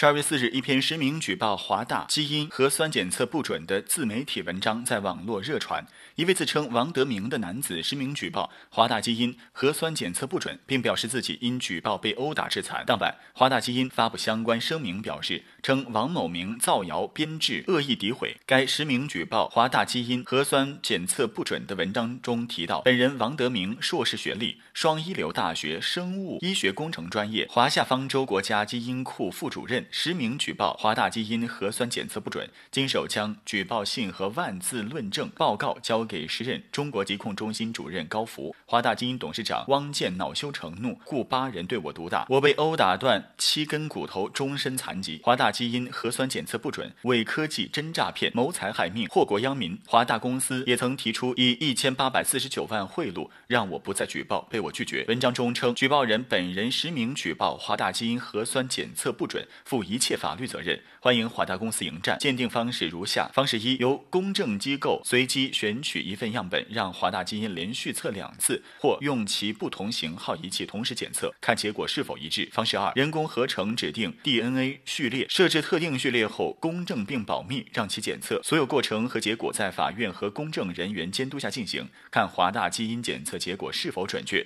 十二月四日，一篇实名举报华大基因核酸检测不准的自媒体文章在网络热传。一位自称王德明的男子实名举报华大基因核酸检测不准，并表示自己因举报被殴打致残。当晚，华大基因发布相关声明，表示称王某明造谣编制恶意诋毁。该实名举报华大基因核酸检测不准的文章中提到，本人王德明，硕士学历，双一流大学生物医学工程专业，华夏方舟国家基因库副主任。实名举报华大基因核酸检测不准。经手将举报信和万字论证报告交给时任中国疾控中心主任高福。华大基因董事长汪建恼羞成怒，雇八人对我毒打，我被殴打断七根骨头，终身残疾。华大基因核酸检测不准，伪科技，真诈骗，谋财害命，祸国殃民。华大公司也曾提出以一千八百四十九万贿赂，让我不再举报，被我拒绝。文章中称，举报人本人实名举报华大基因核酸检测不准。负一切法律责任，欢迎华大公司迎战。鉴定方式如下：方式一，由公证机构随机选取一份样本，让华大基因连续测两次，或用其不同型号仪器同时检测，看结果是否一致；方式二，人工合成指定 DNA 序列，设置特定序列后公证并保密，让其检测。所有过程和结果在法院和公证人员监督下进行，看华大基因检测结果是否准确。